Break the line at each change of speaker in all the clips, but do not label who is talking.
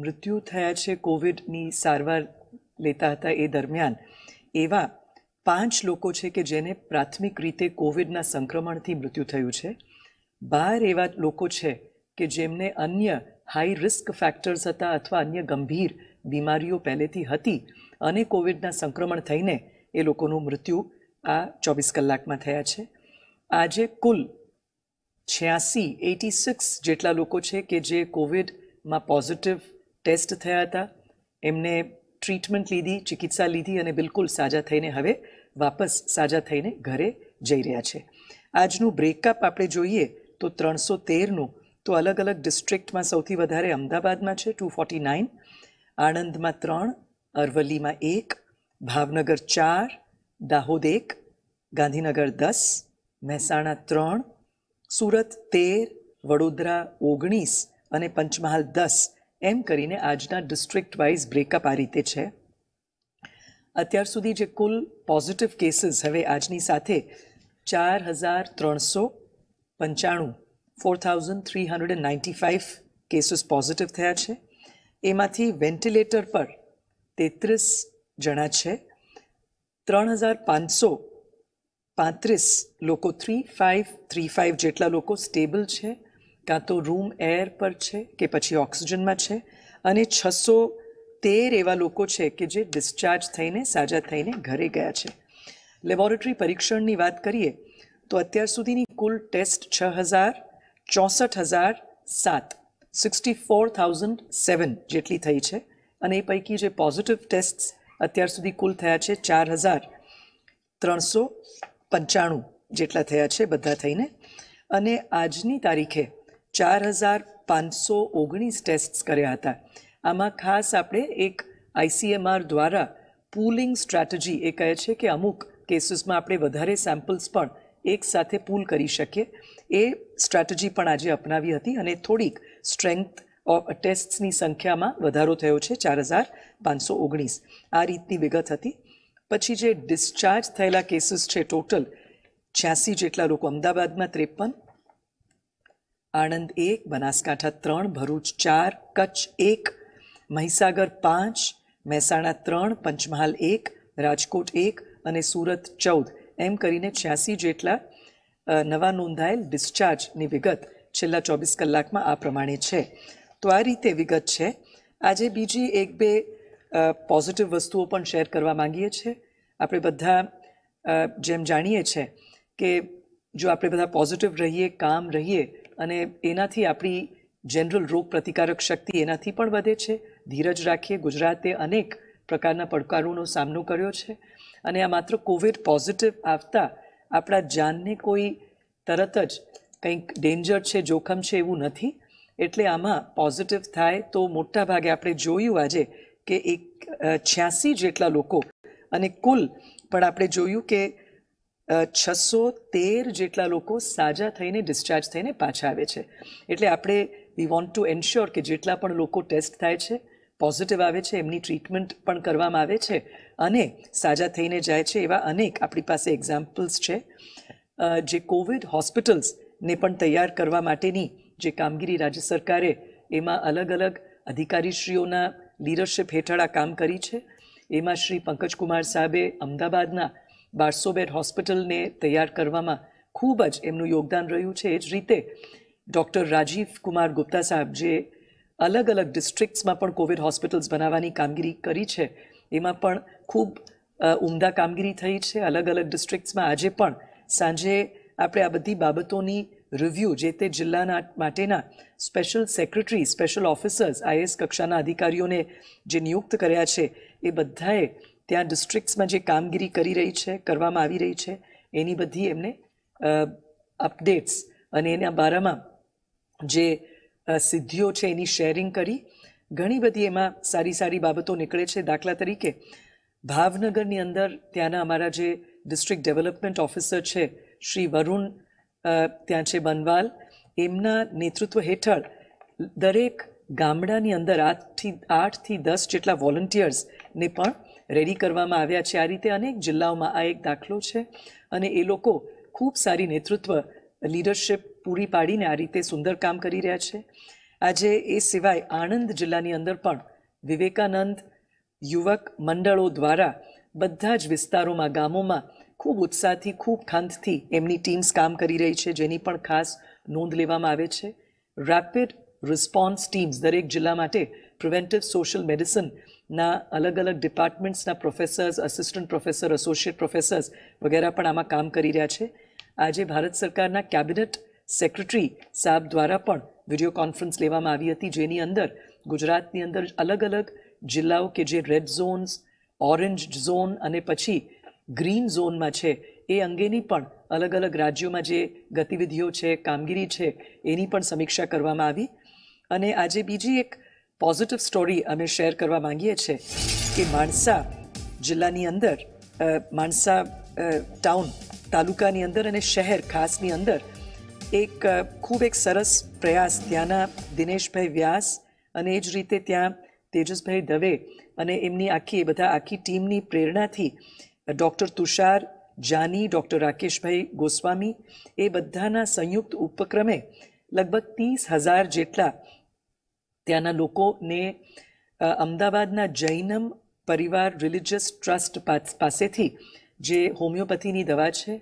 મૃત્યુ થયા છે કોવિડની સારવાર લેતા હતા એ દરમિયાન એવા પાંચ લોકો છે કે જેને પ્રાથમિક રીતે કોવિડના સંક્રમણથી મૃત્યુ થયું છે બાર એવા લોકો છે કે જેમને અન્ય હાઈ રિસ્ક ફેક્ટર્સ હતા અથવા અન્ય ગંભીર બીમારીઓ પહેલેથી હતી અને કોવિડના સંક્રમણ થઈને એ લોકોનું મૃત્યુ આ ચોવીસ કલાકમાં થયા છે આજે કુલ છ્યાસી એટી સિક્સ જેટલા લોકો છે કે જે કોવિડમાં પોઝિટિવ ટેસ્ટ થયા હતા એમને ટ્રીટમેન્ટ લીધી ચિકિત્સા લીધી અને બિલકુલ સાજા થઈને હવે વાપસ સાજા થઈને ઘરે જઈ રહ્યા છે આજનું બ્રેકઅપ આપણે જોઈએ તો ત્રણસો તેરનું તો અલગ અલગ ડિસ્ટ્રિક્ટમાં સૌથી વધારે અમદાવાદમાં છે ટુ ફોર્ટી નાઇન આણંદમાં ત્રણ અરવલ્લીમાં એક ભાવનગર ચાર દાહોદ એક ગાંધીનગર દસ મહેસાણા ત્રણ સુરત તેર વડોદરા ઓગણીસ અને પંચમહાલ દસ એમ કરીને આજના ડિસ્ટ્રિક્ટ વાઇઝ બ્રેકઅપ આ રીતે છે અત્યાર સુધી જે કુલ પોઝિટિવ કેસીસ હવે આજની સાથે ચાર હજાર ત્રણસો પંચાણું four thousand three hundred and ninety five cases positive થયા છે એમાંથી વેન્ટિલેટર પર તેત્રીસ જણા છે ત્રણ હજાર પાંચસો પાંત્રીસ લોકો થ્રી ફાઇવ થ્રી ફાઇવ જેટલા લોકો સ્ટેબલ છે કાં તો રૂમ એર પર છે કે પછી ઓક્સિજનમાં છે અને છસો તેર એવા લોકો છે કે જે ડિસ્ચાર્જ થઈને સાજા થઈને ઘરે ગયા છે લેબોરેટરી પરીક્ષણની વાત કરીએ તો અત્યાર સુધીની કુલ ટેસ્ટ છ હજાર ચોસઠ હજાર સાત સિક્સટી ફોર થાઉઝન્ડ સેવન જેટલી થઈ છે અને એ પૈકી જે પોઝિટિવ ટેસ્ટ અત્યાર સુધી કુલ થયા છે ચાર હજાર ત્રણસો પંચાણું જેટલા થયા છે બધા થઈને અને આજની તારીખે ચાર હજાર પાંચસો ઓગણીસ ટેસ્ટ કર્યા હતા આમાં ખાસ આપણે એક આઈસીએમઆર દ્વારા પૂલિંગ સ્ટ્રેટજી એ કહે છે કે અમુક કેસીસમાં આપણે વધારે સેમ્પલ્સ પણ એકસાથે પૂલ કરી શકીએ એ સ્ટ્રેટજી પણ આજે અપનાવી હતી અને થોડીક સ્ટ્રેન્થ ટેસ્ટની સંખ્યામાં વધારો થયો છે ચાર હજાર પાંચસો ઓગણીસ આ રીતની વિગત હતી પછી જે ડિસ્ચાર્જ થયેલા કેસીસ છે ટોટલ છ્યાસી જેટલા લોકો અમદાવાદમાં ત્રેપન આણંદ એક બનાસકાંઠા ત્રણ ભરૂચ ચાર કચ્છ એક મહીસાગર પાંચ મહેસાણા ત્રણ પંચમહાલ એક રાજકોટ એક અને સુરત ચૌદ એમ કરીને છ્યાસી જેટલા નવા નોંધાયેલ ડિસ્ચાર્જની વિગત છેલ્લા ચોવીસ કલાકમાં આ પ્રમાણે છે તો આ રીતે વિગત છે આજે બીજી એક બે પોઝિટિવ વસ્તુઓ પણ શેર કરવા માંગીએ છીએ આપણે બધા જેમ જાણીએ છીએ કે જો આપણે બધા પોઝિટિવ રહીએ કામ રહીએ અને એનાથી આપણી જનરલ રોગ પ્રતિકારક શક્તિ એનાથી પણ વધે છે ધીરજ રાખીએ ગુજરાતે અનેક પ્રકારના પડકારોનો સામનો કર્યો છે અને આ માત્ર કોવિડ પોઝિટિવ આવતા આપણા જાનને કોઈ તરત જ કંઈક ડેન્જર છે જોખમ છે એવું નથી એટલે આમાં પોઝિટિવ થાય તો મોટા ભાગે આપણે જોયું આજે કે એક છ્યાસી જેટલા લોકો અને કુલ પણ આપણે જોયું કે છસો તેર જેટલા લોકો સાજા થઈને ડિસ્ચાર્જ થઈને પાછા આવે છે એટલે આપણે વી વોન્ટ ટુ એન્શ્યોર કે જેટલા પણ લોકો ટેસ્ટ થાય છે પોઝિટિવ આવે છે એમની ટ્રીટમેન્ટ પણ કરવામાં આવે છે અને સાજા થઈને જાય છે એવા અનેક આપણી પાસે એક્ઝામ્પલ્સ છે જે કોવિડ હોસ્પિટલ્સને પણ તૈયાર કરવા માટેની જે કામગીરી રાજ્ય સરકારે એમાં અલગ અલગ અધિકારીશ્રીઓના લીડરશિપ હેઠળ આ કામ કરી છે એમાં શ્રી પંકજકુમાર સાહેબે અમદાવાદના બારસો હોસ્પિટલને તૈયાર કરવામાં ખૂબ જ એમનું યોગદાન રહ્યું છે એ જ રીતે ડૉક્ટર રાજીવ કુમાર ગુપ્તા સાહેબ જે અલગ અલગ ડિસ્ટ્રિક્ટ્સમાં પણ કોવિડ હોસ્પિટલ્સ બનાવવાની કામગીરી કરી છે એમાં પણ ખૂબ ઉમદા કામગીરી થઈ છે અલગ અલગ ડિસ્ટ્રિક્ટ્સમાં આજે પણ સાંજે આપણે આ બધી બાબતોની રિવ્યૂ જે તે જિલ્લાના માટેના special secretary special officers IAS કક્ષાના અધિકારીઓને જે નિયુક્ત કર્યા છે એ બધાએ ત્યાં ડિસ્ટ્રિક્ટ્સમાં જે કામગીરી કરી રહી છે કરવામાં આવી રહી છે એની બધી એમને અપડેટ્સ અને એના બારામાં જે સિદ્ધિઓ છે એની શેરિંગ કરી ઘણી બધી એમાં સારી સારી બાબતો નીકળે છે દાખલા તરીકે ભાવનગરની અંદર ત્યાંના અમારા જે ડિસ્ટ્રિક્ટ ડેવલપમેન્ટ ઓફિસર છે શ્રી વરુણ ત્યાં છે બનવાલ એમના નેતૃત્વ હેઠળ દરેક ગામડાની અંદર આઠથી આઠથી દસ જેટલા વોલન્ટિયર્સ ને પણ રેડી કરવામાં આવ્યા છે આ રીતે અનેક જિલ્લાઓમાં આ એક દાખલો છે અને એ લોકો ખૂબ સારી નેતૃત્વ લીડરશિપ પૂરી પાડીને આ રીતે સુંદર કામ કરી રહ્યા છે આજે એ સિવાય આણંદ જિલ્લાની અંદર પણ વિવેકાનંદ યુવક મંડળો દ્વારા બધા જ વિસ્તારોમાં ગામોમાં ખૂબ ઉત્સાહથી ખૂબ ખંતથી એમની ટીમ્સ કામ કરી રહી છે જેની પણ ખાસ નોંધ લેવામાં આવે છે રેપિડ રિસ્પોન્સ ટીમ્સ દરેક જિલ્લા માટે પ્રિવેન્ટિવ સોશિયલ મેડિસિન ના અલગ અલગ ડિપાર્ટમેન્ટ્સના professors assistant professor associate professors વગેરે પણ આમાં કામ કરી રહ્યા છે આજે ભારત સરકારના કેબિનેટ સેક્રેટરી સાહેબ દ્વારા પણ વિડીયો કોન્ફરન્સ લેવામાં આવી હતી જેની અંદર ગુજરાતની અંદર અલગ અલગ જિલ્લાઓ કે જે રેડ ઝોન્સ ઓરેન્જ ઝોન અને પછી ગ્રીન ઝોનમાં છે એ અંગેની પણ અલગ અલગ રાજ્યોમાં જે ગતિવિધિઓ છે કામગીરી છે એની પણ સમીક્ષા કરવામાં આવી અને આજે બીજી એક પોઝિટિવ સ્ટોરી અમે શેર કરવા માંગીએ છીએ કે માણસા જિલ્લાની અંદર માણસા ટાઉન તાલુકાની અંદર અને શહેર ખાસની અંદર એક ખૂબ એક સરસ પ્રયાસ ત્યાંના દિનેશભાઈ વ્યાસ અને એ જ રીતે ત્યાં તેજસભાઈ દવે અને એમની આખી એ બધા આખી ટીમની પ્રેરણાથી ડૉક્ટર તુષાર જાની ડૉક્ટર રાકેશભાઈ ગોસ્વામી એ બધાના સંયુક્ત ઉપક્રમે લગભગ ત્રીસ હજાર જેટલા ત્યાંના લોકોને અમદાવાદના જૈનમ પરિવાર રિલિજિયસ ટ્રસ્ટ પાસેથી જે હોમિયોપેથીની દવા છે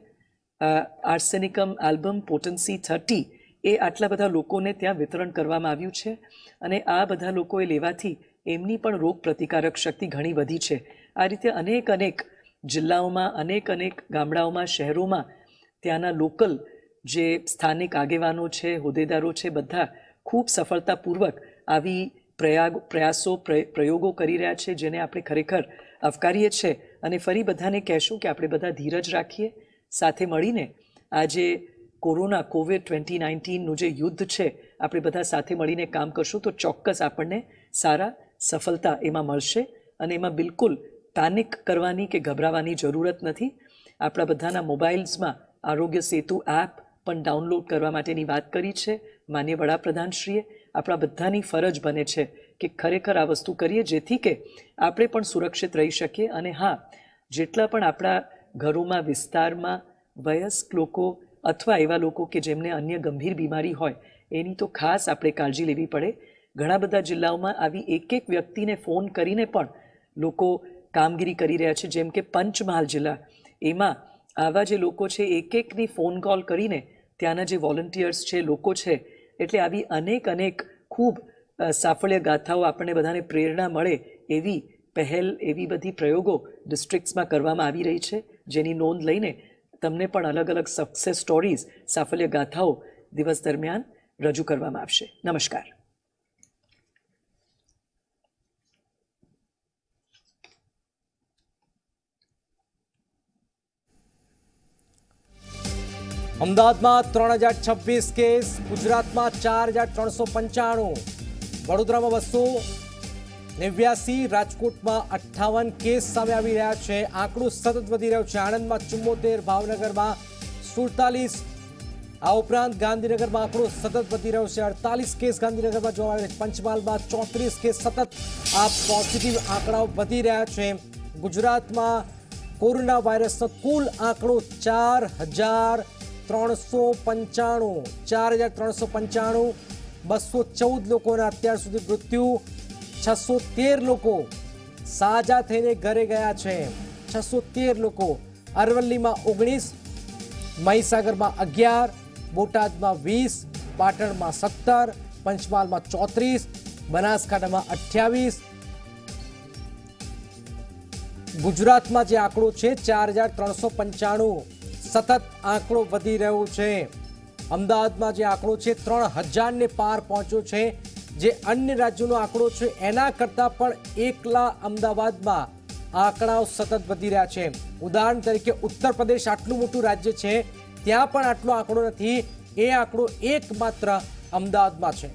આર્સેનિકમ આલ્બમ પોટન્સી થર્ટી એ આટલા બધા લોકોને ત્યાં વિતરણ કરવામાં આવ્યું છે અને આ બધા લોકોએ લેવાથી એમની પણ રોગ પ્રતિકારક શક્તિ ઘણી વધી છે આ રીતે અનેક અનેક જિલ્લાઓમાં અનેક અનેક ગામડાઓમાં શહેરોમાં ત્યાંના લોકલ જે સ્થાનિક આગેવાનો છે હોદ્દેદારો છે બધા ખૂબ સફળતાપૂર્વક આવી પ્રયાગ પ્રયાસો પ્રયોગો કરી રહ્યા છે જેને આપણે ખરેખર આવકારીએ છીએ અને ફરી બધાને કહેશું કે આપણે બધા ધીરજ રાખીએ સાથે મળીને આજે કોરોના કોવિડ ટ્વેન્ટી નાઇન્ટીનનું જે યુદ્ધ છે આપણે બધા સાથે મળીને કામ કરશું તો ચોક્કસ આપણને સારા સફળતા એમાં મળશે અને એમાં બિલકુલ પેનિક કરવાની કે ગભરાવાની જરૂરત નથી આપણા બધાના મોબાઈલ્સમાં આરોગ્ય સેતુ એપ પણ ડાઉનલોડ કરવા માટેની વાત કરી છે માન્ય વડાપ્રધાનશ્રીએ આપણા બધાની ફરજ બને છે કે ખરેખર આ વસ્તુ કરીએ જેથી કે આપણે પણ સુરક્ષિત રહી શકીએ અને હા જેટલા પણ આપણા ઘરોમાં વિસ્તારમાં વયસ્ક લોકો અથવા એવા લોકો કે જેમને અન્ય ગંભીર બીમારી હોય એની તો ખાસ આપણે કાળજી લેવી પડે ઘણા બધા જિલ્લાઓમાં આવી એક એક વ્યક્તિને ફોન કરીને પણ લોકો કામગીરી કરી રહ્યા છે જેમ કે પંચમહાલ જિલ્લા એમાં આવા જે લોકો છે એક એકની ફોન કોલ કરીને ત્યાંના જે વોલન્ટિયર્સ છે લોકો છે એટલે આવી અનેક અનેક ખૂબ સાફલ્ય ગાથાઓ આપણને બધાને પ્રેરણા મળે એવી પહેલ એવી બધી પ્રયોગો ડિસ્ટ્રિક્ટ્સમાં કરવામાં આવી રહી છે જેની નોંધ લઈને તમને પણ અલગ અલગ સક્સેસ સ્ટોરીઝ સાફલ્ય ગાથાઓ દિવસ દરમિયાન રજૂ કરવામાં આવશે નમસ્કાર
અમદાવાદમાં 3026 કેસ ગુજરાતમાં 4395 વડોદરામાં 289 રાજકોટમાં 58 કેસ સામે આવી રહ્યા છે આંકડો સતત વધી રહ્યો છે આણંદમાં 74 ભાવનગરમાં 47 આઉપ્રાંત ગાંધીનગરમાં આકરો સતત વધી રહ્યો છે 48 કેસ ગાંધીનગરમાં જો આવે છે પંચમલવા 34 કેસ સતત આ પોઝિટિવ આંકડાઓ વધી રહ્યા છે ગુજરાતમાં કોરોના વાયરસનો કુલ આંકડો 4000 ત્રણસો પંચાણું ચાર હજાર ત્રણસો પંચાણું બસો ચૌદ લોકોના અત્યાર સુધી મૃત્યુ છસો તેર લોકો સાજા થઈને ઘરે ગયા છે છસો તેર લોકો અરવલ્લીમાં ઓગણીસ મહીસાગરમાં અગિયાર બોટાદમાં વીસ પાટણમાં સત્તર પંચમહાલમાં ચોત્રીસ બનાસકાંઠામાં અઠ્યાવીસ ગુજરાતમાં જે આંકડો છે ચાર હજાર ત્રણસો પંચાણું સતત આંકડો વધી રહ્યો છે અમદાવાદમાં જે આંકડો છે ત્રણ હજારને પાર પહોંચ્યો છે જે અન્ય રાજ્યોનો આંકડો છે એના કરતાં પણ એકલા અમદાવાદમાં આંકડાઓ સતત વધી રહ્યા છે ઉદાહરણ તરીકે ઉત્તર પ્રદેશ આટલું મોટું રાજ્ય છે ત્યાં પણ આટલો આંકડો નથી એ આંકડો એકમાત્ર અમદાવાદમાં છે